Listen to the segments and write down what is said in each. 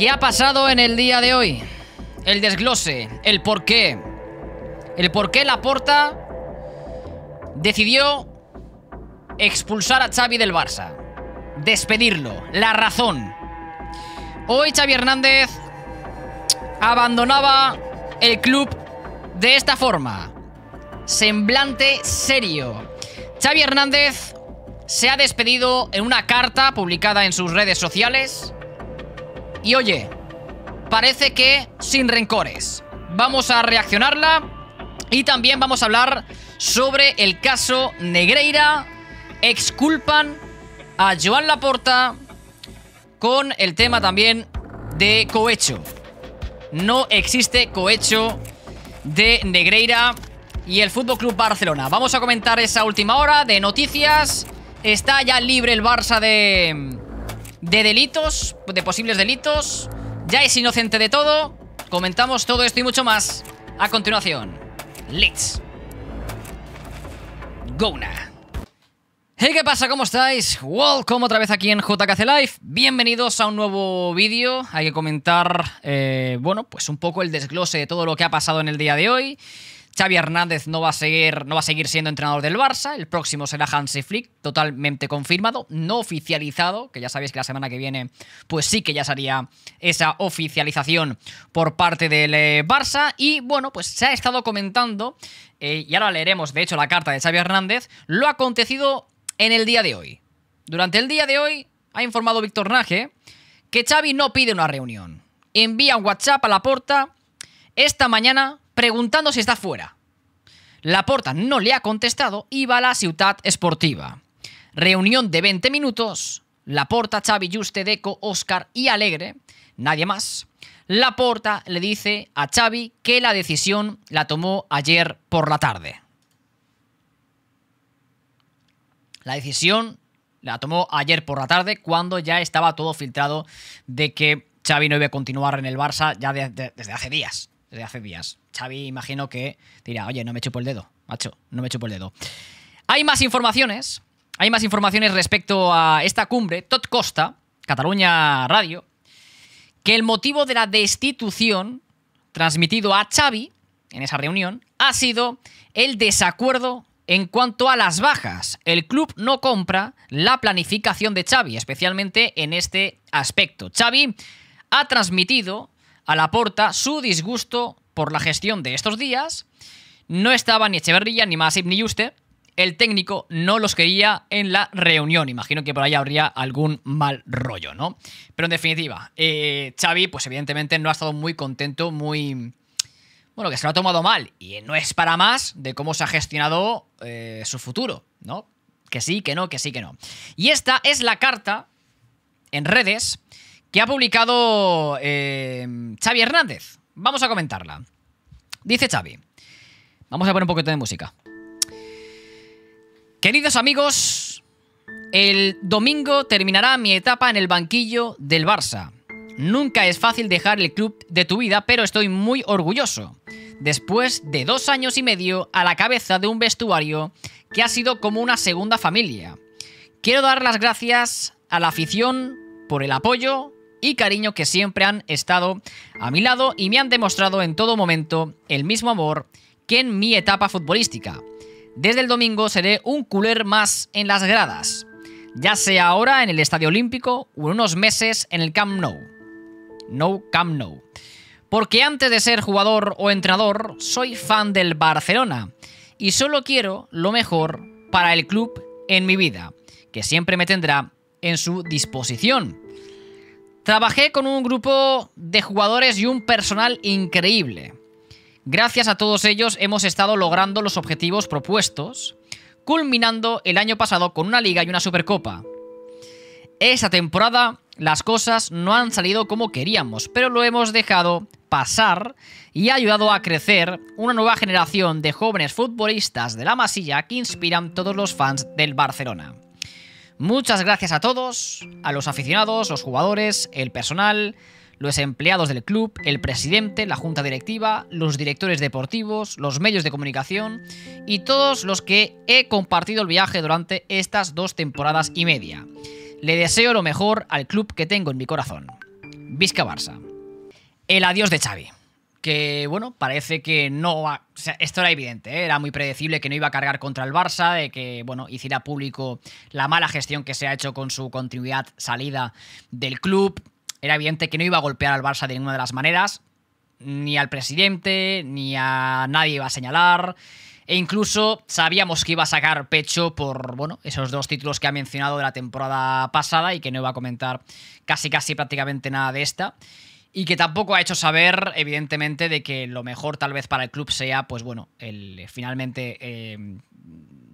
¿Qué ha pasado en el día de hoy? El desglose, el por qué. El por qué Laporta decidió expulsar a Xavi del Barça. Despedirlo. La razón. Hoy Xavi Hernández abandonaba el club de esta forma. Semblante serio. Xavi Hernández se ha despedido en una carta publicada en sus redes sociales y oye, parece que sin rencores. Vamos a reaccionarla y también vamos a hablar sobre el caso Negreira. Exculpan a Joan Laporta con el tema también de cohecho. No existe cohecho de Negreira y el Fútbol Club Barcelona. Vamos a comentar esa última hora de noticias. Está ya libre el Barça de de delitos, de posibles delitos. Ya es inocente de todo. Comentamos todo esto y mucho más a continuación. Let's go now. Hey, ¿qué pasa? ¿Cómo estáis? Welcome otra vez aquí en JKC Live. Bienvenidos a un nuevo vídeo. Hay que comentar, eh, bueno, pues un poco el desglose de todo lo que ha pasado en el día de hoy. Xavi Hernández no va a seguir, no va a seguir siendo entrenador del Barça, el próximo será Hansi Flick, totalmente confirmado, no oficializado, que ya sabéis que la semana que viene pues sí que ya sería esa oficialización por parte del eh, Barça y bueno, pues se ha estado comentando eh, y ahora leeremos de hecho la carta de Xavi Hernández, lo acontecido en el día de hoy. Durante el día de hoy ha informado Víctor Naje que Xavi no pide una reunión. Envía un WhatsApp a la porta esta mañana preguntando si está fuera La porta no le ha contestado y va a la ciudad esportiva. Reunión de 20 minutos. La porta, Xavi, Juste, Deco, Oscar y Alegre. Nadie más. La porta le dice a Xavi que la decisión la tomó ayer por la tarde. La decisión la tomó ayer por la tarde cuando ya estaba todo filtrado de que Xavi no iba a continuar en el Barça ya desde hace días. Desde hace días. Xavi imagino que dirá, oye, no me chupo el dedo, macho, no me chupo el dedo. Hay más informaciones, hay más informaciones respecto a esta cumbre. Todd Costa, Cataluña Radio, que el motivo de la destitución transmitido a Xavi en esa reunión ha sido el desacuerdo en cuanto a las bajas, el club no compra la planificación de Xavi, especialmente en este aspecto. Xavi ha transmitido a la porta su disgusto por la gestión de estos días, no estaba ni Echeverría, ni Masip, ni Juste. El técnico no los quería en la reunión. Imagino que por ahí habría algún mal rollo, ¿no? Pero en definitiva, eh, Xavi, pues evidentemente no ha estado muy contento, muy... Bueno, que se lo ha tomado mal. Y no es para más de cómo se ha gestionado eh, su futuro, ¿no? Que sí, que no, que sí, que no. Y esta es la carta en redes que ha publicado eh, Xavi Hernández. Vamos a comentarla. Dice Xavi. Vamos a poner un poquito de música. Queridos amigos, el domingo terminará mi etapa en el banquillo del Barça. Nunca es fácil dejar el club de tu vida, pero estoy muy orgulloso. Después de dos años y medio a la cabeza de un vestuario que ha sido como una segunda familia. Quiero dar las gracias a la afición por el apoyo, y cariño que siempre han estado a mi lado y me han demostrado en todo momento el mismo amor que en mi etapa futbolística. Desde el domingo seré un culer más en las gradas, ya sea ahora en el Estadio Olímpico o en unos meses en el Camp Nou. No Camp Nou. Porque antes de ser jugador o entrenador, soy fan del Barcelona y solo quiero lo mejor para el club en mi vida, que siempre me tendrá en su disposición. Trabajé con un grupo de jugadores y un personal increíble. Gracias a todos ellos hemos estado logrando los objetivos propuestos, culminando el año pasado con una liga y una supercopa. Esa temporada las cosas no han salido como queríamos, pero lo hemos dejado pasar y ha ayudado a crecer una nueva generación de jóvenes futbolistas de la masilla que inspiran todos los fans del Barcelona. Muchas gracias a todos, a los aficionados, los jugadores, el personal, los empleados del club, el presidente, la junta directiva, los directores deportivos, los medios de comunicación y todos los que he compartido el viaje durante estas dos temporadas y media. Le deseo lo mejor al club que tengo en mi corazón. Vizca Barça. El adiós de Xavi que bueno, parece que no esto era evidente, ¿eh? era muy predecible que no iba a cargar contra el Barça, de que bueno, hiciera público la mala gestión que se ha hecho con su continuidad salida del club. Era evidente que no iba a golpear al Barça de ninguna de las maneras, ni al presidente, ni a nadie iba a señalar. E incluso sabíamos que iba a sacar pecho por bueno, esos dos títulos que ha mencionado de la temporada pasada y que no iba a comentar casi casi prácticamente nada de esta y que tampoco ha hecho saber, evidentemente, de que lo mejor tal vez para el club sea, pues bueno, el eh, finalmente em,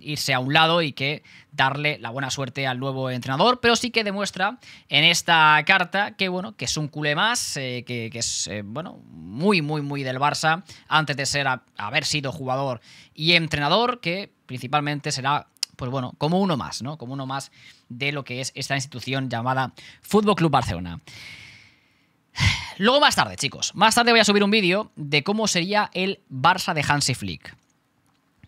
irse a un lado y que darle la buena suerte al nuevo entrenador, pero sí que demuestra en esta carta que, bueno, que es un culé más, eh, que, es, eh, bueno, muy, muy, muy del Barça, antes de ser, haber sido jugador y entrenador, que principalmente será pues bueno, como uno más, ¿no? Como uno más de lo que es esta institución llamada Fútbol Club Barcelona. Luego más tarde, chicos, más tarde voy a subir un vídeo de cómo sería el Barça de Hansi Flick.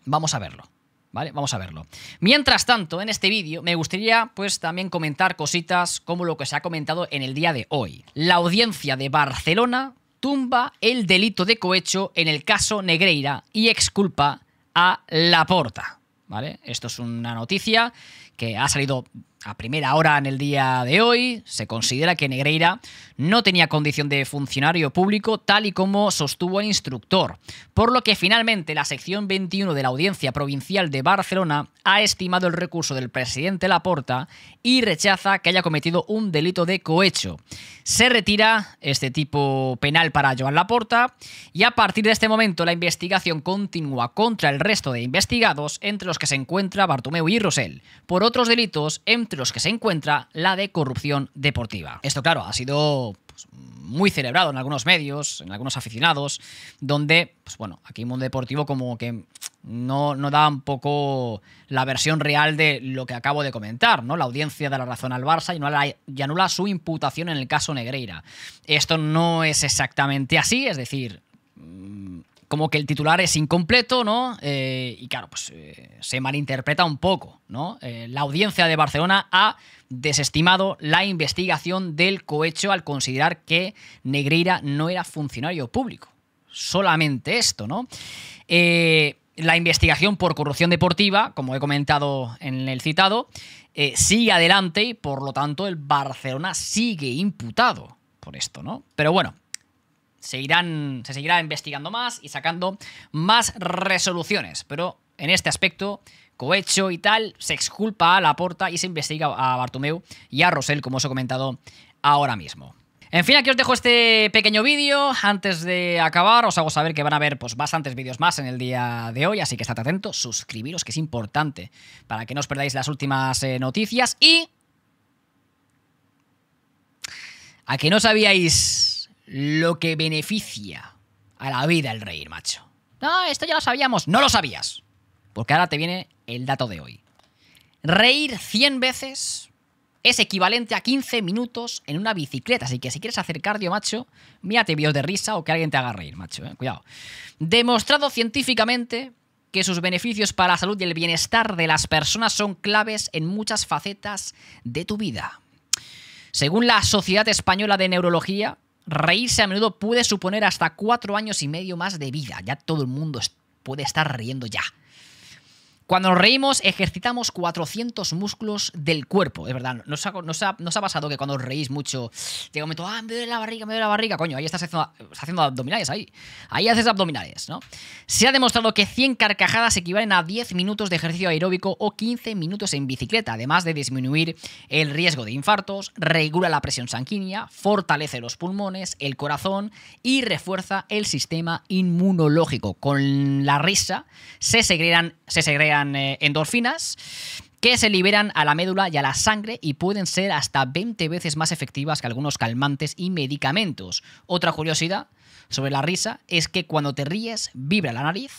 Vamos a verlo. ¿Vale? Vamos a verlo. Mientras tanto, en este vídeo me gustaría pues también comentar cositas como lo que se ha comentado en el día de hoy. La audiencia de Barcelona tumba el delito de cohecho en el caso Negreira y exculpa a Laporta. ¿Vale? Esto es una noticia que ha salido a primera hora en el día de hoy, se considera que Negreira no tenía condición de funcionario público tal y como sostuvo el instructor, por lo que finalmente la sección 21 de la Audiencia Provincial de Barcelona ha estimado el recurso del presidente Laporta y rechaza que haya cometido un delito de cohecho. Se retira este tipo penal para Joan Laporta y a partir de este momento la investigación continúa contra el resto de investigados entre los que se encuentra Bartomeu y Rosell por otros delitos en entre los que se encuentra la de corrupción deportiva. Esto, claro, ha sido pues, muy celebrado en algunos medios, en algunos aficionados, donde, pues bueno, aquí Mundo Deportivo como que no, no, da un poco la versión real de lo que acabo de comentar, ¿no? La audiencia da la razón al Barça y, y anula su imputación en el caso Negreira. Esto no es exactamente así, es decir, como que el titular es incompleto, ¿no? Eh, y claro, pues eh, se malinterpreta un poco, ¿no? Eh, la audiencia de Barcelona ha desestimado la investigación del cohecho al considerar que Negreira no era funcionario público. Solamente esto, ¿no? la investigación por corrupción deportiva, como he comentado en el citado, sigue adelante y por lo tanto el Barcelona sigue imputado por esto, ¿no? Pero bueno, se seguirá investigando más y sacando más resoluciones. Pero en este aspecto, cohecho y tal, se exculpa a la porta y se investiga a Bartomeu y a Rosell, como os he comentado ahora mismo. En fin, aquí os dejo este pequeño vídeo. Antes de acabar, os hago saber que van a haber pues, bastantes vídeos más en el día de hoy, así que estad atentos, suscribiros, que es importante, para que no os perdáis las últimas eh, noticias y... A que no sabíais lo que beneficia a la vida el reír, macho. No, esto ya lo sabíamos. No lo sabías. Porque ahora te viene el dato de hoy. Reír 100 veces es equivalente a 15 minutos en una bicicleta. Así que si quieres hacer cardio, macho, mírate vídeos de risa o que alguien te haga reír, macho. Eh. Cuidado. Demostrado científicamente que sus beneficios para la salud y el bienestar de las personas son claves en muchas facetas de tu vida. Según la Sociedad Española de Neurología, Reírse a menudo puede suponer hasta cuatro años y medio más de vida. Ya todo el mundo puede estar riendo ya. Cuando reímos, ejercitamos 400 músculos del cuerpo. Es verdad, nos ha, ha, pasado que cuando os reís mucho, llega un momento, ah, me duele la barriga, me duele la barriga. Coño, ahí estás haciendo, abdominales, ahí. Ahí haces abdominales, ¿no? Se ha demostrado que 100 carcajadas equivalen a 10 minutos de ejercicio aeróbico o 15 minutos en bicicleta, además de disminuir el riesgo de infartos, regula la presión sanguínea, fortalece los pulmones, el corazón y refuerza el sistema inmunológico. Con la risa se segregan, se segregan eh, endorfinas que se liberan a la médula y a la sangre y pueden ser hasta 20 veces más efectivas que algunos calmantes y medicamentos. Otra curiosidad sobre la risa es que cuando te ríes vibra la nariz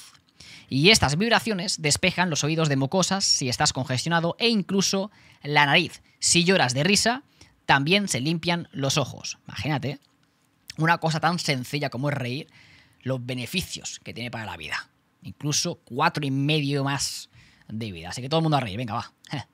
y estas vibraciones despejan los oídos de mucosas si estás congestionado e incluso la nariz. Si lloras de risa, también se limpian los ojos. Imagínate ¿eh? una cosa tan sencilla como es reír, los beneficios que tiene para la vida. Incluso cuatro y medio más de vida. Así que todo el mundo a reír, venga, va.